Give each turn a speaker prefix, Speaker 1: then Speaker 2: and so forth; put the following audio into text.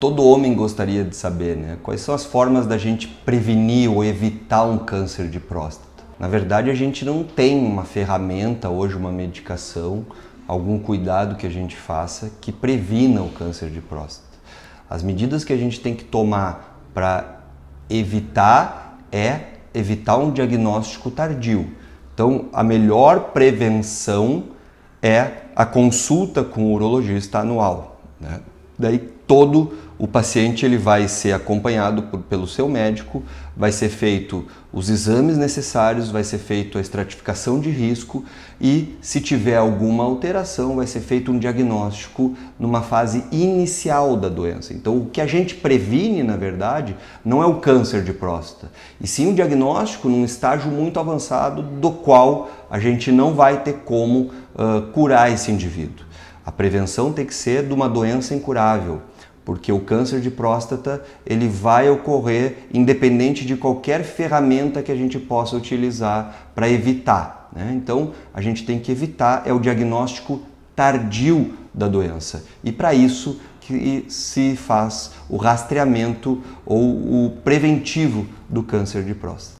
Speaker 1: todo homem gostaria de saber, né? Quais são as formas da gente prevenir ou evitar um câncer de próstata? Na verdade, a gente não tem uma ferramenta hoje, uma medicação, algum cuidado que a gente faça que previna o câncer de próstata. As medidas que a gente tem que tomar para evitar é evitar um diagnóstico tardio. Então, a melhor prevenção é a consulta com o urologista anual. Né? Daí todo o paciente ele vai ser acompanhado por, pelo seu médico, vai ser feito os exames necessários, vai ser feita a estratificação de risco e se tiver alguma alteração vai ser feito um diagnóstico numa fase inicial da doença. Então o que a gente previne na verdade não é o câncer de próstata e sim o diagnóstico num estágio muito avançado do qual a gente não vai ter como uh, curar esse indivíduo. A prevenção tem que ser de uma doença incurável, porque o câncer de próstata ele vai ocorrer independente de qualquer ferramenta que a gente possa utilizar para evitar. Né? Então, a gente tem que evitar é o diagnóstico tardio da doença. E para isso que se faz o rastreamento ou o preventivo do câncer de próstata.